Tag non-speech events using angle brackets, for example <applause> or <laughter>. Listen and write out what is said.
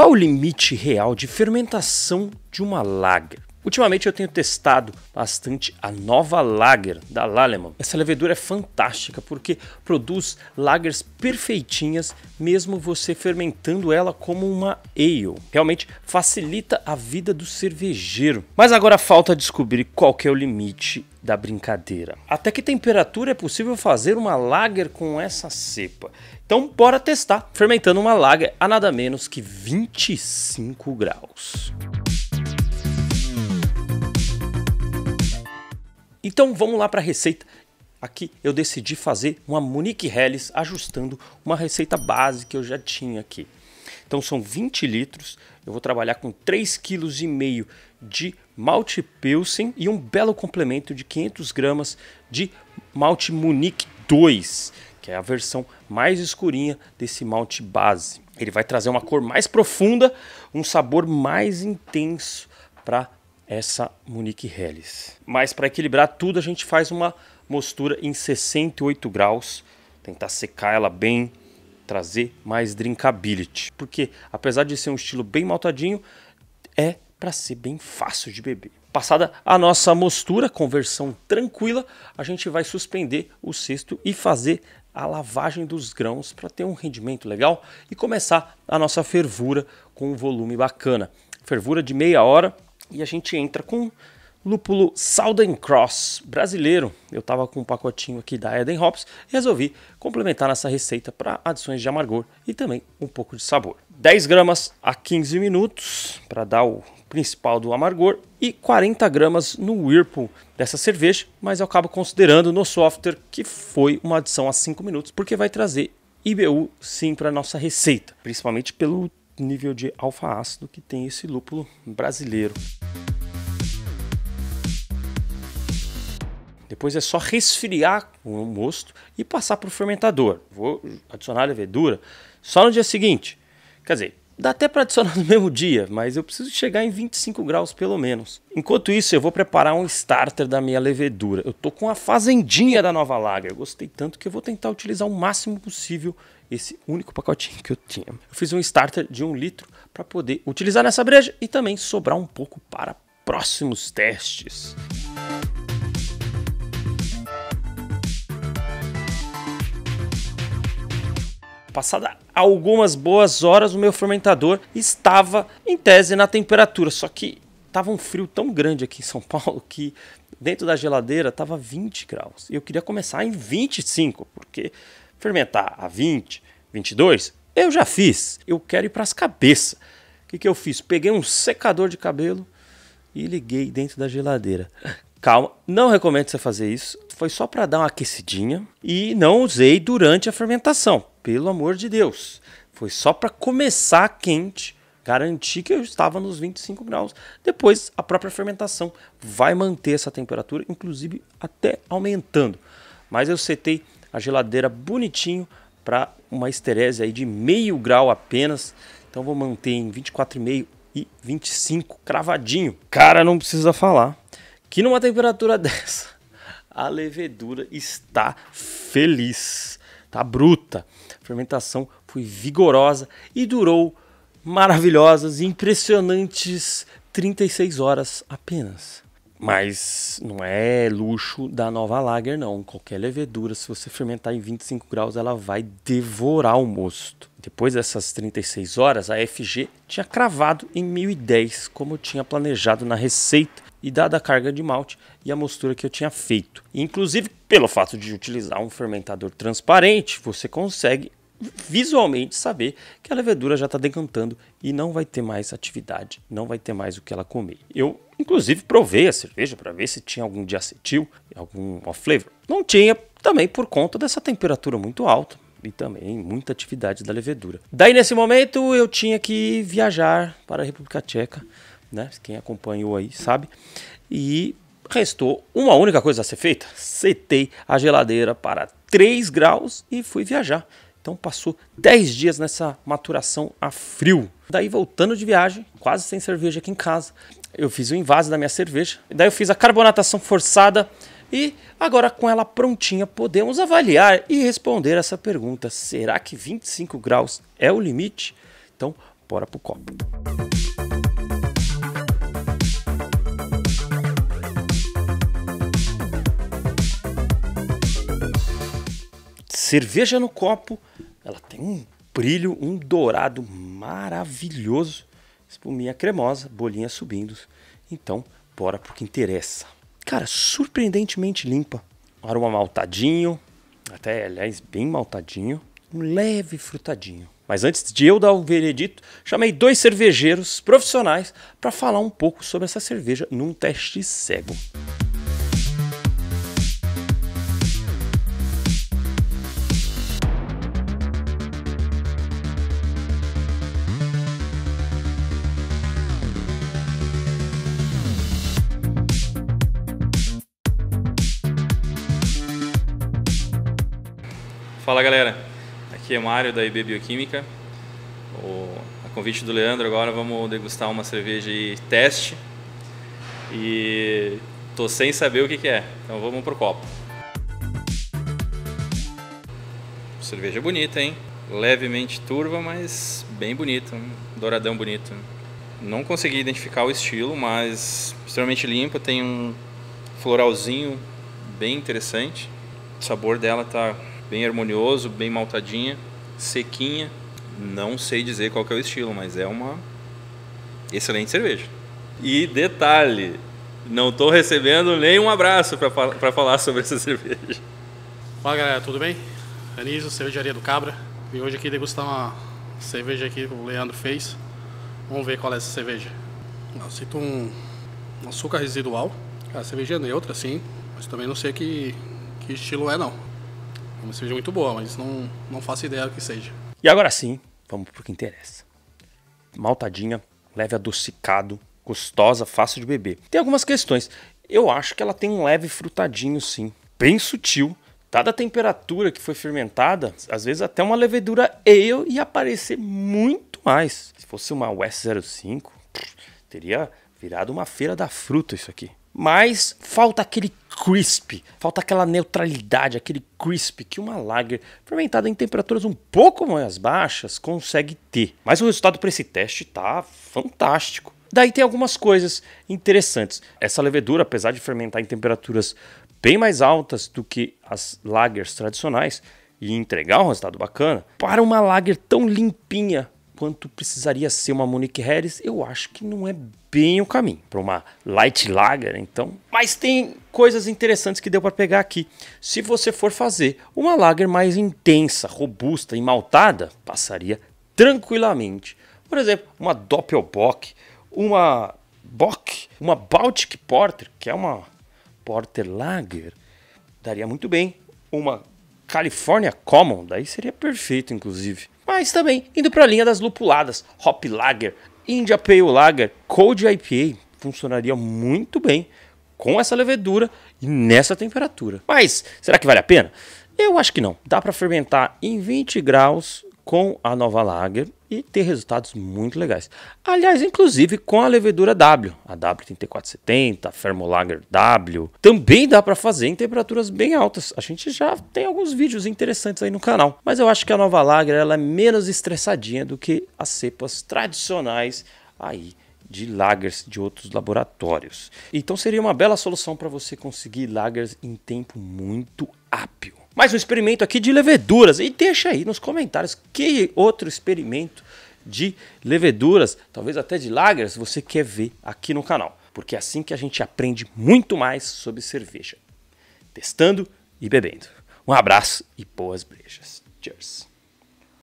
Qual o limite real de fermentação de uma lager? Ultimamente eu tenho testado bastante a nova Lager da Laleman. Essa levedura é fantástica porque produz lagers perfeitinhas, mesmo você fermentando ela como uma ale. Realmente facilita a vida do cervejeiro. Mas agora falta descobrir qual é o limite da brincadeira. Até que temperatura é possível fazer uma lager com essa cepa? Então bora testar, fermentando uma lager a nada menos que 25 graus. Então vamos lá para a receita. Aqui eu decidi fazer uma Monique Helles ajustando uma receita base que eu já tinha aqui. Então são 20 litros, eu vou trabalhar com 3,5 kg de malte Pilsen e um belo complemento de 500 gramas de malte Munique 2, que é a versão mais escurinha desse malte base. Ele vai trazer uma cor mais profunda, um sabor mais intenso para essa Munich Helles. Mas para equilibrar tudo, a gente faz uma mostura em 68 graus, tentar secar ela bem, trazer mais drinkability, porque apesar de ser um estilo bem maltadinho, é para ser bem fácil de beber. Passada a nossa mostura, conversão tranquila, a gente vai suspender o cesto e fazer a lavagem dos grãos para ter um rendimento legal e começar a nossa fervura com um volume bacana. Fervura de meia hora e a gente entra com lúpulo Southern Cross brasileiro. Eu estava com um pacotinho aqui da Eden Hops e resolvi complementar nessa receita para adições de amargor e também um pouco de sabor. 10 gramas a 15 minutos para dar o principal do amargor e 40 gramas no Whirlpool dessa cerveja, mas eu acabo considerando no software que foi uma adição a 5 minutos porque vai trazer IBU sim para nossa receita, principalmente pelo nível de alfa-ácido que tem esse lúpulo brasileiro. Depois é só resfriar o mosto e passar para o fermentador. Vou adicionar a levedura só no dia seguinte. Quer dizer, dá até para adicionar <laughs> no mesmo dia, mas eu preciso chegar em 25 graus pelo menos. Enquanto isso, eu vou preparar um starter da minha levedura. Eu tô com a fazendinha da Nova Lager. Eu gostei tanto que eu vou tentar utilizar o máximo possível esse único pacotinho que eu tinha. Eu fiz um starter de um litro para poder utilizar nessa breja e também sobrar um pouco para próximos testes. Passada algumas boas horas, o meu fermentador estava em tese na temperatura, só que tava um frio tão grande aqui em São <laughs> Paulo que dentro da geladeira tava 20 graus. E eu queria começar em 25, porque Fermentar a 20, 22, eu já fiz. Eu quero ir para as cabeças. O que, que eu fiz? Peguei um secador de cabelo e liguei dentro da geladeira. <laughs> Calma, não recomendo você fazer isso. Foi só para dar uma aquecidinha e não usei durante a fermentação. Pelo amor de Deus. Foi só para começar quente, garantir que eu estava nos 25 graus. Depois a própria fermentação vai manter essa temperatura, inclusive até aumentando. Mas eu setei a geladeira bonitinho para uma esterese aí de meio grau apenas. Então vou manter em 24,5 e 25 cravadinho. Cara, não precisa falar que numa temperatura <laughs> dessa a levedura está feliz, tá bruta. A fermentação foi vigorosa e durou maravilhosas e impressionantes 36 horas apenas. Mas não é luxo da nova lager, não. Qualquer levedura, se você fermentar em 25 graus, ela vai devorar o mosto. Depois dessas 36 horas, a FG tinha cravado em 1010, como eu tinha planejado na receita e dada a carga de malte e a mostura que eu tinha feito. Inclusive, pelo fato de utilizar um fermentador transparente, você consegue visualmente saber que a levedura já está decantando e não vai ter mais atividade, não vai ter mais o que ela comer. Eu, inclusive, provei a cerveja para ver se tinha algum diacetil, algum off-flavor. Não tinha, também por conta dessa temperatura muito alta e também muita atividade da levedura. Daí, nesse momento, eu tinha que viajar para a República Tcheca, né? Quem acompanhou aí sabe. E restou uma única coisa a ser feita: setei a geladeira para 3 graus e fui viajar. Então passou 10 dias nessa maturação a frio. Daí voltando de viagem, quase sem cerveja aqui em casa, eu fiz o invase da minha cerveja. Daí eu fiz a carbonatação forçada e agora com ela prontinha podemos avaliar e responder essa pergunta: será que 25 graus é o limite? Então, bora pro copo. Cerveja no copo, ela tem um brilho, um dourado maravilhoso. Espuminha cremosa, bolinhas subindo. Então, bora pro que interessa. Cara, surpreendentemente limpa. Aroma maltadinho, até aliás bem maltadinho, um leve frutadinho. Mas antes de eu dar o veredito, chamei dois cervejeiros profissionais para falar um pouco sobre essa cerveja num teste cego. Fala galera, aqui é Mário da IB Bioquímica. O, a convite do Leandro, agora vamos degustar uma cerveja e teste. E tô sem saber o que, que é, então vamos pro copo. Cerveja bonita, hein? Levemente turva, mas bem bonita, um douradão bonito. Não consegui identificar o estilo, mas extremamente limpa, tem um floralzinho bem interessante. O sabor dela tá bem harmonioso, bem maltadinha, sequinha. Não sei dizer qual é o estilo, mas é uma excelente cerveja. E detalhe, não estou recebendo nem um abraço para falar <laughs> sobre essa cerveja. Fala galera, tudo bem? Anísio, Cervejaria do Cabra. E hoje aqui degustar uma cerveja aqui que o Leandro fez. Vamos ver qual é essa cerveja. Eu sinto um açúcar residual. A cerveja é neutra, sim, mas também não sei que, que estilo é não. Como seja muito boa, mas não, não faço ideia do que seja. E agora sim, vamos pro que interessa. Maltadinha, leve adocicado, gostosa, fácil de beber. Tem algumas questões. Eu acho que ela tem um leve frutadinho, sim. Bem sutil. Dada a temperatura que foi fermentada, às vezes até uma levedura ale ia aparecer muito mais. Se fosse uma West 05, teria virado uma feira da fruta isso aqui mas falta aquele crisp, falta aquela neutralidade, aquele crisp que uma lager fermentada em temperaturas um pouco mais baixas consegue ter. Mas o resultado para esse teste tá fantástico. Daí tem algumas coisas interessantes. Essa levedura, apesar de fermentar em temperaturas bem mais altas do que as lagers tradicionais e entregar um resultado bacana, para uma lager tão limpinha quanto precisaria ser uma Monique Harris, eu acho que não é bem o caminho para uma light lager, então. Mas tem coisas interessantes que deu para pegar aqui. Se você for fazer uma lager mais intensa, robusta e maltada, passaria tranquilamente. Por exemplo, uma Doppelbock, uma Bock, uma Baltic Porter, que é uma Porter Lager, daria muito bem. Uma California Common, daí seria perfeito, inclusive mas também indo para a linha das lupuladas, Hop Lager, India Pale Lager, Cold IPA, funcionaria muito bem com essa levedura e nessa temperatura. Mas será que vale a pena? Eu acho que não. Dá para fermentar em 20 graus com a nova lager e ter resultados muito legais. Aliás, inclusive com a levedura W, a W3470, a Fermolager W, também dá para fazer em temperaturas bem altas. A gente já tem alguns vídeos interessantes aí no canal, mas eu acho que a nova lager ela é menos estressadinha do que as cepas tradicionais aí de lagers de outros laboratórios. Então seria uma bela solução para você conseguir lagers em tempo muito hábil mais um experimento aqui de leveduras. E deixa aí nos comentários que outro experimento de leveduras, talvez até de lagers, você quer ver aqui no canal. Porque é assim que a gente aprende muito mais sobre cerveja. Testando e bebendo. Um abraço e boas brejas. Cheers!